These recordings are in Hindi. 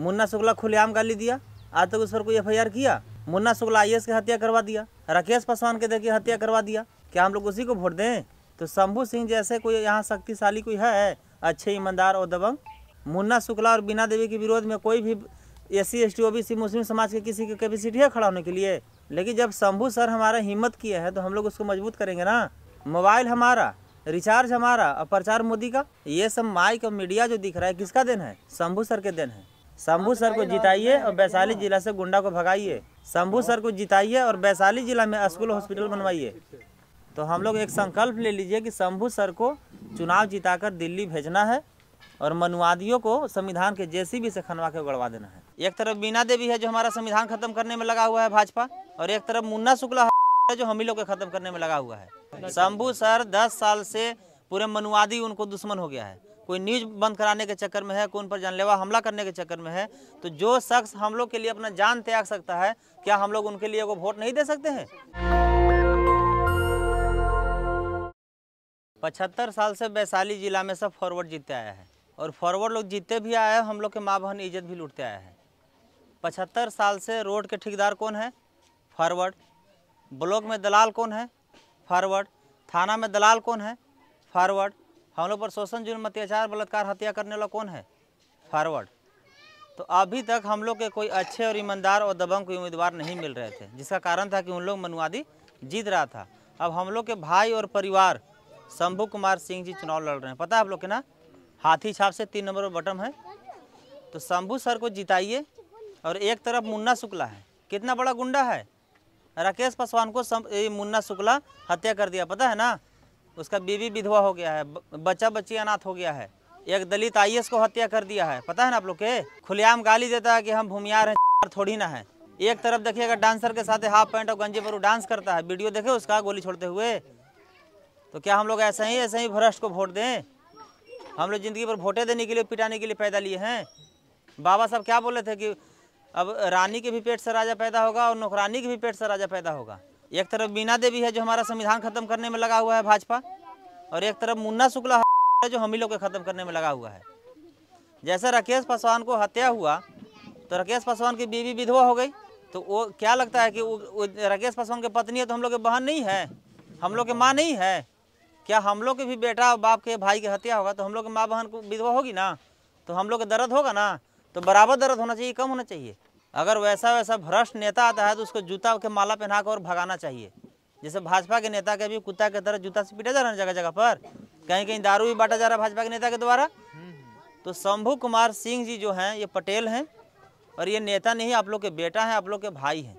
मुन्ना शुक्ला खुलेआम गाली दिया आज तक तो उस पर कोई एफ किया मुन्ना शुक्ला आई की हत्या करवा दिया राकेश पासवान के देखिए हत्या करवा दिया क्या हम लोग उसी को वोट दें तो शंभू सिंह जैसे कोई यहाँ शक्तिशाली कोई है अच्छे ईमानदार और दबंग मुन्ना शुक्ला और बीना देवी के विरोध में कोई भी S C S T O B C मुस्लिम समाज के किसी की कैपेसिटी है खड़ा होने के लिए लेकिन जब शंभू सर हमारा हिम्मत किए हैं तो हम लोग उसको मजबूत करेंगे ना मोबाइल हमारा रिचार्ज हमारा और प्रचार मोदी का ये सब माइक और मीडिया जो दिख रहा है किसका दिन है शंभू सर के दिन है शंभू सर को जिताइए और वैशाली जिला से गुंडा को भगाइए शंभू सर को जिताइए और वैशाली जिला में स्कूल हॉस्पिटल बनवाइए तो हम लोग एक संकल्प ले लीजिए कि शंभू सर को चुनाव जिताकर दिल्ली भेजना है और मनुवादियों को संविधान के जेसीबी से खनवा के गड़वा देना है एक तरफ बीना देवी है जो हमारा संविधान खत्म करने में लगा हुआ है भाजपा और एक तरफ मुन्ना शुक्ला है जो हम ही लोग के खत्म करने में लगा हुआ है शंभू सर दस साल से पूरे मनुवादी उनको दुश्मन हो गया है कोई न्यूज बंद कराने के चक्कर में है कोई उन पर जानलेवा हमला करने के चक्कर में है तो जो शख्स हम लोग के लिए अपना जान त्याग सकता है क्या हम लोग उनके लिए वो वोट नहीं दे सकते हैं पचहत्तर साल से वैशाली जिला में सब फॉरवर्ड जीतते आया है और फॉरवर्ड लोग जीतते भी आए हम लोग के माँ बहन इज्जत भी लूटते आया है पचहत्तर साल से रोड के ठेकेदार कौन है फॉरवर्ड ब्लॉक में दलाल कौन है फॉरवर्ड थाना में दलाल कौन है फॉरवर्ड हम लोग पर शोषण जुर्म अत्याचार बलात्कार हत्या करने वाला कौन है फारवर्ड तो अभी तक हम लोग के कोई अच्छे और ईमानदार और दबंग कोई उम्मीदवार नहीं मिल रहे थे जिसका कारण था कि उन लोग मनुवादी जीत रहा था अब हम लोग के भाई और परिवार शंभू कुमार सिंह जी चुनाव लड़ रहे हैं पता है आप लोग के ना हाथी छाप से तीन नंबर पर बटम है तो शंभू सर को जिताइए और एक तरफ मुन्ना शुक्ला है कितना बड़ा गुंडा है राकेश पासवान को मुन्ना शुक्ला हत्या कर दिया पता है ना उसका बीवी विधवा हो गया है बच्चा बच्ची अनाथ हो गया है एक दलित आई को हत्या कर दिया है पता है ना आप लोग के खुलेआम गाली देता है कि हम भूमियार हैं थोड़ी ना है एक तरफ देखिएगा डांसर के साथ हाफ पैंट और गंजे पर डांस करता है वीडियो देखे उसका गोली छोड़ते हुए तो क्या हम लोग ऐसे ही ऐसे ही भ्रष्ट को वोट दें हम लोग जिंदगी भर वोटें देने के लिए पिटाने के लिए पैदा लिए हैं बाबा साहब क्या बोले थे कि अब रानी के भी पेट से राजा पैदा होगा और नौकरानी के भी पेट से राजा पैदा होगा एक तरफ बीना देवी है जो हमारा संविधान खत्म करने में लगा हुआ है भाजपा और एक तरफ मुन्ना शुक्ला है जो हम ही लोग खत्म करने में लगा हुआ है जैसे राकेश पासवान को हत्या हुआ तो राकेश पासवान की बीवी विधवा हो गई तो वो क्या लगता है कि वो राकेश पासवान की पत्नी है तो हम लोग के बहन नहीं है हम लोग के माँ नहीं है क्या हम लोग के भी बेटा बाप के भाई की हत्या होगा तो हम लोग के माँ बहन को विधवा होगी ना तो हम लोग का दर्द होगा ना तो बराबर दर्द होना चाहिए कम होना चाहिए अगर वैसा वैसा भ्रष्ट नेता आता है तो उसको जूता के माला पहना कर और भगाना चाहिए जैसे भाजपा के नेता के भी कुत्ता के तरह जूता से पीटा जा रहा है जगह जगह पर कहीं कहीं दारू भी बांटा जा रहा है भाजपा के नेता के द्वारा तो शंभू कुमार सिंह जी जो हैं ये पटेल हैं और ये नेता नहीं आप लोग के बेटा हैं आप लोग के भाई हैं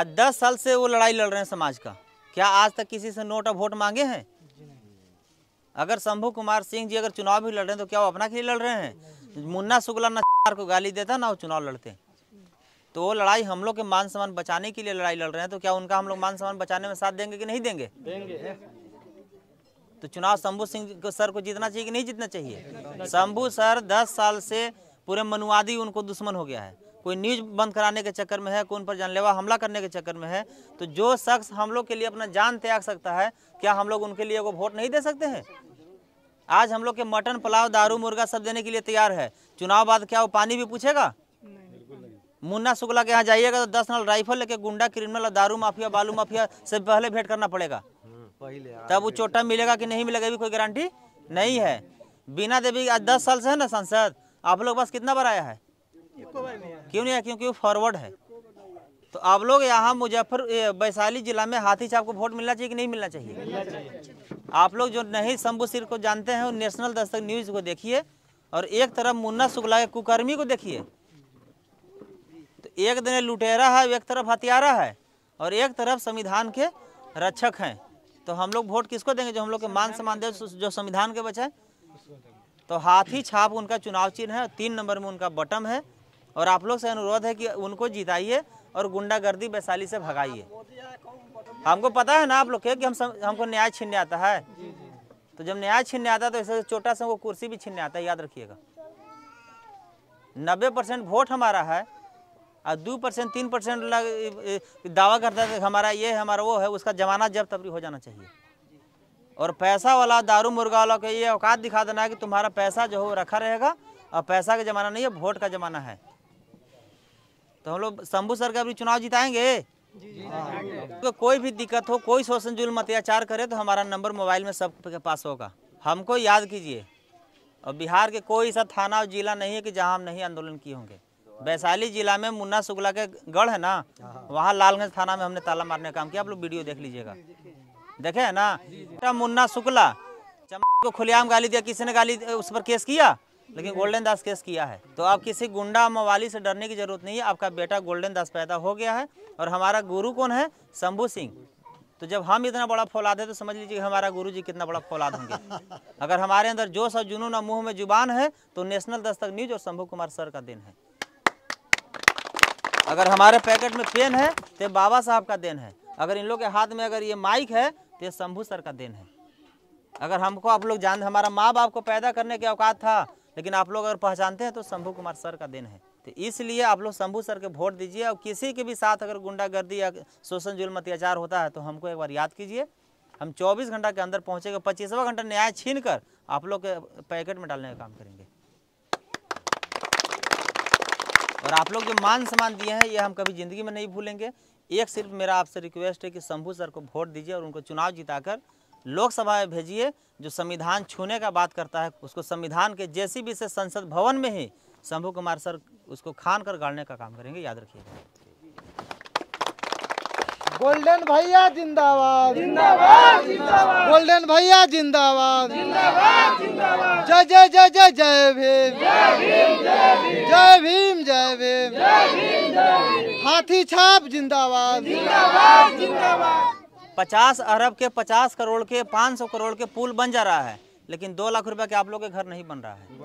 आज दस साल से वो लड़ाई लड़ रहे हैं समाज का क्या आज तक किसी से नोट और वोट मांगे हैं अगर शंभू कुमार सिंह जी अगर चुनाव भी लड़ रहे हैं तो क्या वो अपना के लिए लड़ रहे हैं मुन्ना शुक्ला सरकार को गाली देता ना वो चुनाव लड़ते तो वो लड़ाई हम लोग के मान सम्मान बचाने के लिए लड़ाई लड़ रहे हैं तो क्या उनका हम लोग मान सम्मान बचाने में साथ देंगे कि नहीं देंगे देंगे तो चुनाव शंभू सिंह को सर को जीतना चाहिए कि नहीं जीतना चाहिए शंभू सर दस साल से पूरे मनुवादी उनको दुश्मन हो गया है कोई न्यूज बंद कराने के चक्कर में है कोई उन पर जानलेवा हमला करने के चक्कर में है तो जो शख्स हम लोग के लिए अपना जान त्याग सकता है क्या हम लोग उनके लिए वो वोट नहीं दे सकते हैं आज हम लोग के मटन पुलाव दारू मुर्गा सब देने के लिए तैयार है चुनाव बाद क्या वो पानी भी पूछेगा मुन्ना शुक्ला के यहाँ जाइएगा तो दस नल राइफल लेके गुंडा क्रिमिनल और दारू माफिया बालू माफिया से पहले भेंट करना पड़ेगा तब वो चोटा मिलेगा कि नहीं मिलेगा भी कोई गारंटी नहीं है बिना देवी आज दस साल से है ना सांसद आप लोग बस कितना बार आया है क्यों नहीं आया क्योंकि वो फॉरवर्ड है तो आप लोग यहाँ मुजफ्फर वैशाली जिला में हाथी छाप को वोट मिलना चाहिए कि नहीं मिलना चाहिए आप लोग जो नहीं शंभु सिर को जानते हैं वो नेशनल दस्तक न्यूज़ को देखिए और एक तरफ मुन्ना शुक्ला के कुकर्मी को देखिए तो एक दिन लुटेरा है एक तरफ हथियारा है और एक तरफ संविधान के रक्षक हैं तो हम लोग वोट किसको देंगे जो हम लोग के मान सम्मान दे जो संविधान के बचाए तो हाथी छाप उनका चुनाव चिन्ह है तीन नंबर में उनका बटम है और आप लोग से अनुरोध है कि उनको जिताइए और गुंडागर्दी वैशाली से भगाइए हमको पता है ना आप लोग कि हम सम, हमको न्याय छीनने आता है तो जब न्याय छीनने आता है तो ऐसे छोटा सा कुर्सी भी छीनने आता है याद रखिएगा नब्बे परसेंट वोट हमारा है और दो परसेंट तीन परसेंट दावा करता है हमारा ये है हमारा वो है उसका जमाना जब तबरी हो जाना चाहिए और पैसा वाला दारू मुर्गा वाला को ये औकात दिखा देना है कि तुम्हारा पैसा जो हो रखा रहेगा और पैसा का ज़माना नहीं है वोट का ज़माना है तो हम लोग शंभू सर का भी चुनाव जिताएंगे जी कोई भी दिक्कत हो कोई शोषण जुल्म अत्याचार करे तो हमारा नंबर मोबाइल में सबके पास होगा हमको याद कीजिए और बिहार के कोई ऐसा थाना और जिला नहीं है कि जहां हम नहीं आंदोलन किए होंगे वैशाली जिला में मुन्ना शुक्ला के गढ़ है ना वहाँ लालगंज थाना में हमने ताला मारने का काम किया आप लोग वीडियो देख लीजिएगा देखे है ना मुन्ना शुक्ला चम को खुलेआम गाली दिया किसी ने गाली उस पर केस किया लेकिन गोल्डन दास केस किया है तो आप किसी गुंडा मवाली से डरने की जरूरत नहीं है आपका बेटा गोल्डन दास पैदा हो गया है और हमारा गुरु कौन है शंभू सिंह तो जब हम इतना बड़ा फौलाद है तो समझ लीजिए हमारा गुरु जी कितना बड़ा फौलाद होंगे अगर हमारे अंदर जोश और जुनून और मुंह में जुबान है तो नेशनल दस्तक न्यूज और शंभू कुमार सर का दिन है अगर हमारे पैकेट में पेन है तो बाबा साहब का देन है अगर इन लोग के हाथ में अगर ये माइक है तो ये शंभू सर का देन है अगर हमको आप लोग जान हमारा माँ बाप को पैदा करने के औकात था लेकिन आप लोग अगर पहचानते हैं तो शंभू कुमार सर का दिन है तो इसलिए आप लोग शंभू सर के वोट दीजिए और किसी के भी साथ अगर गुंडागर्दी या शोषण जुल्म अत्याचार होता है तो हमको एक बार याद कीजिए हम 24 घंटा के अंदर पहुँचेंगे पच्चीसवा घंटा न्याय छीन कर आप लोग के पैकेट में डालने का काम करेंगे और आप लोग जो मान सम्मान दिए हैं ये हम कभी ज़िंदगी में नहीं भूलेंगे एक सिर्फ मेरा आपसे रिक्वेस्ट है कि शंभू सर को वोट दीजिए और उनको चुनाव जिताकर लोकसभा में भेजिए जो संविधान छूने का बात करता है उसको संविधान के जैसी भी से संसद भवन में ही शंभू कुमार सर उसको खान कर गाड़ने का काम करेंगे याद रखिएगा गोल्डन भैया जिंदाबाद जिंदाबाद जिंदाबाद गोल्डन भैया जिंदाबाद जिंदाबाद जिंदाबाद जय जय जय जय जय जय भीम भीम जय भीम जय भीम जय भीम हाथी छाप जिंदाबाद जिंदाबाद जिंदाबाद पचास अरब के पचास करोड़ के पाँच सौ करोड़ के पुल बन जा रहा है लेकिन दो लाख रुपए के आप लोग के घर नहीं बन रहा है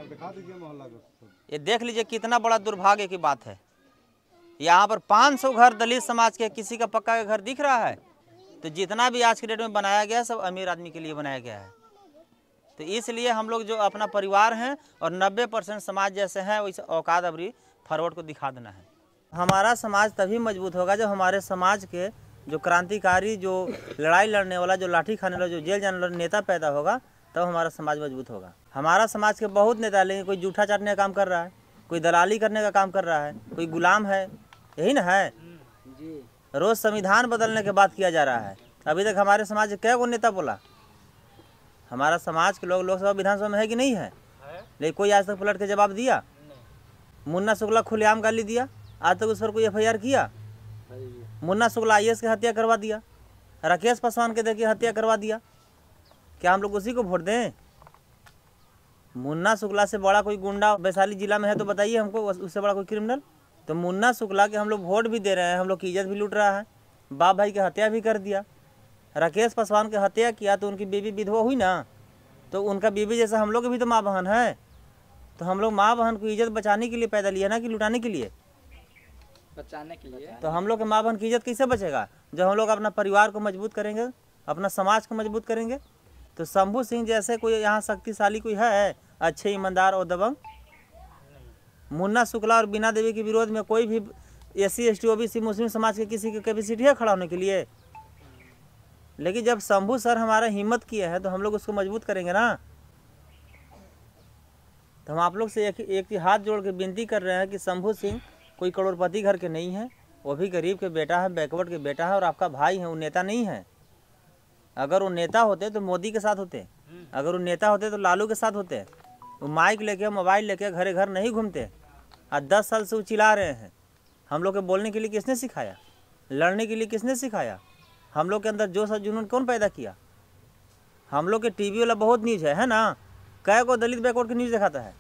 ये देख लीजिए कितना बड़ा दुर्भाग्य की बात है यहाँ पर पाँच सौ घर दलित समाज के किसी का पक्का घर दिख रहा है तो जितना भी आज के डेट में बनाया गया है सब अमीर आदमी के लिए बनाया गया है तो इसलिए हम लोग जो अपना परिवार हैं और 90 परसेंट समाज जैसे हैं वैसे औकात अबरी फॉरवर्ड को दिखा देना है हमारा समाज तभी मजबूत होगा जब हमारे समाज के जो क्रांतिकारी जो लड़ाई लड़ने वाला जो लाठी खाने वाला जो जेल जाने वाला नेता पैदा होगा तब तो हमारा समाज मजबूत होगा हमारा समाज के बहुत नेता लेकिन कोई जूठा चाटने का काम कर रहा है कोई दलाली करने का काम कर रहा है कोई गुलाम है यही ना है रोज़ संविधान बदलने के बाद किया जा रहा है अभी तक हमारे समाज के क्या नेता बोला हमारा समाज के लोग लोकसभा विधानसभा में है कि नहीं है लेकिन कोई आज तक पलट के जवाब दिया मुन्ना शुक्ला खुलेआम गाली दिया आज तक उस पर कोई एफ किया मुन्ना शुक्ला आई की हत्या करवा दिया राकेश पासवान के देखिए हत्या करवा दिया क्या हम लोग उसी को वोट दें मुन्ना शुक्ला से बड़ा कोई गुंडा वैशाली जिला में है तो बताइए हमको उससे बड़ा कोई क्रिमिनल तो मुन्ना शुक्ला के हम लोग वोट भी दे रहे हैं हम लोग की इज्जत भी लूट रहा है बाप भाई की हत्या भी कर दिया राकेश पासवान की हत्या किया तो उनकी बीवी विधवा हुई ना तो उनका बीवी जैसा हम लोग भी तो माँ बहन है तो हम लोग माँ बहन को इज्जत बचाने के लिए पैदा लिया ना कि लुटाने के लिए बचाने के लिए तो हम लोग के माँ बहन की इज्जत कैसे बचेगा जब हम लोग अपना परिवार को मजबूत करेंगे अपना समाज को मजबूत करेंगे तो शंभू सिंह जैसे कोई यहाँ शक्तिशाली कोई है अच्छे ईमानदार और दबंग मुन्ना शुक्ला और बीना देवी के विरोध में कोई भी एस सी एस टी मुस्लिम समाज के किसी की कैपेसिटी है खड़ा होने के लिए लेकिन जब शंभू सर हमारा हिम्मत किए है तो हम लोग उसको मजबूत करेंगे ना तो हम आप लोग से एक एक हाथ जोड़ के विनती कर रहे हैं कि शंभू सिंह कोई करोड़पति घर के नहीं है वो भी गरीब के बेटा है बैकवर्ड के बेटा है और आपका भाई है वो नेता नहीं है अगर वो नेता होते तो मोदी के साथ होते अगर वो नेता होते तो लालू के साथ होते वो माइक लेके मोबाइल लेके घरे घर नहीं घूमते आज दस साल से वो चिल्ला रहे हैं हम लोग के बोलने के लिए किसने सिखाया लड़ने के लिए किसने सिखाया हम लोग के अंदर जोश और जुनून कौन पैदा किया हम लोग के टीवी वाला बहुत न्यूज़ है है ना कै को दलित बैकवर्ड की न्यूज़ दिखाता है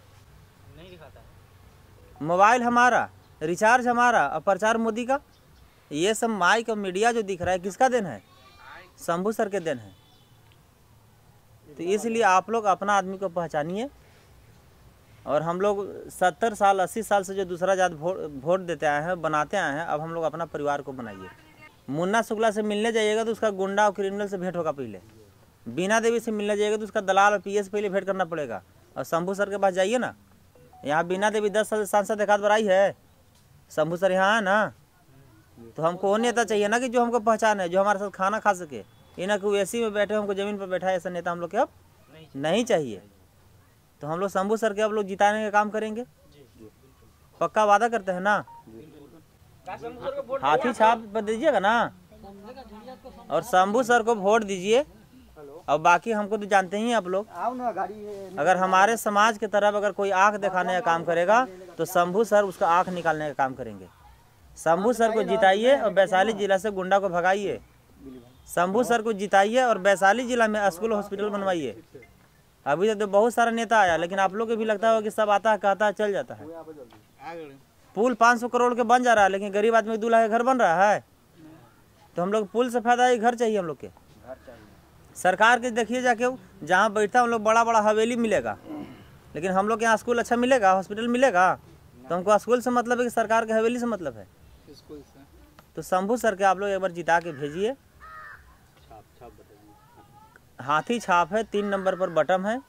नहीं दिखाता है मोबाइल हमारा रिचार्ज हमारा और प्रचार मोदी का ये सब माइक और मीडिया जो दिख रहा है किसका देन है शंभू सर के देन है तो इसलिए आप लोग अपना आदमी को पहचानिए और हम लोग सत्तर साल अस्सी साल से जो दूसरा जात वोट वोट देते आए हैं बनाते आए हैं अब हम लोग अपना परिवार को बनाइए मुन्ना शुक्ला से मिलने जाइएगा तो उसका गुंडा और क्रिमिनल से भेंट होगा पहले बीना देवी से मिलने जाइएगा तो उसका दलाल और से पहले भेंट करना पड़ेगा और शंभू सर के पास जाइए ना यहाँ बीना देवी दस साल सांसद एक बार आई है शंभू सर यहाँ है ना तो हमको वो नेता चाहिए ना कि जो हमको पहचान है जो हमारे साथ खाना खा सके ये ना कि वो ए में बैठे हमको ज़मीन पर बैठा है ऐसा नेता हम लोग के अब नहीं चाहिए तो हम लोग शंभू सर के अब लोग जिताने का काम करेंगे पक्का वादा करते हैं ना हाथी छाप दीजिएगा ना और शंभू सर को वोट दीजिए और बाकी हमको तो जानते ही आप लोग अगर हमारे समाज के तरफ अगर कोई आँख दिखाने का काम करेगा तो शंभू सर उसका आँख निकालने का काम करेंगे शंभू सर को जिताइए और वैशाली जिला से गुंडा को भगाइए शंभू सर को जिताइए और वैशाली जिला में स्कूल हॉस्पिटल बनवाइए अभी तक तो बहुत सारा नेता आया लेकिन आप लोग को भी लगता होगा कि सब आता है कहता है चल जाता है पुल 500 करोड़ के बन जा रहा है लेकिन गरीब आदमी दूल्हा का घर बन रहा है तो हम लोग पुल से फायदा है घर चाहिए हम लोग के सरकार के देखिए जाके जहाँ बैठता हम लोग बड़ा बड़ा हवेली मिलेगा लेकिन हम लोग के यहाँ स्कूल अच्छा मिलेगा हॉस्पिटल मिलेगा तो हमको स्कूल से मतलब है कि सरकार के हवेली से मतलब है तो शंभू सर के आप लोग एक बार जिता के भेजिए हाथी छाप है तीन नंबर पर बटम है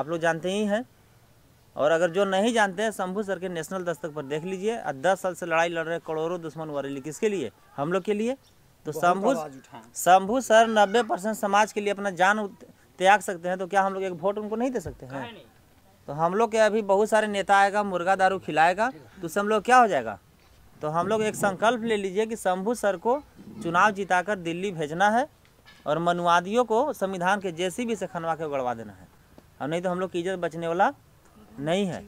आप लोग जानते ही हैं और अगर जो नहीं जानते हैं शंभू सर के नेशनल दस्तक पर देख लीजिए दस साल से लड़ाई लड़ रहे करोड़ों दुश्मन वरेली किसके लिए हम लोग के लिए तो शंभू शंभू सर नब्बे परसेंट समाज के लिए अपना जान त्याग सकते हैं तो क्या हम लोग एक वोट उनको नहीं दे सकते हैं तो हम लोग के अभी बहुत सारे नेता आएगा मुर्गा दारू खिलाएगा तो उससे हम लोग क्या हो जाएगा तो हम लोग एक संकल्प ले लीजिए कि शंभू सर को चुनाव जिताकर दिल्ली भेजना है और मनुवादियों को संविधान के भी से खनवा के गड़वा देना है और नहीं तो हम लोग की इज्जत बचने वाला नहीं है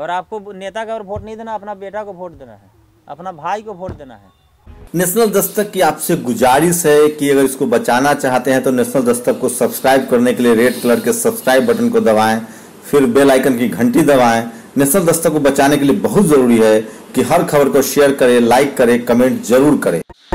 और आपको नेता का और वोट नहीं देना अपना बेटा को वोट देना है अपना भाई को वोट देना है नेशनल दस्तक की आपसे गुजारिश है कि अगर इसको बचाना चाहते हैं तो नेशनल दस्तक को सब्सक्राइब करने के लिए रेड कलर के सब्सक्राइब बटन को दबाएं फिर बेल आइकन की घंटी दबाएं नेशनल दस्तक को बचाने के लिए बहुत ज़रूरी है कि हर खबर को शेयर करें लाइक करें कमेंट जरूर करें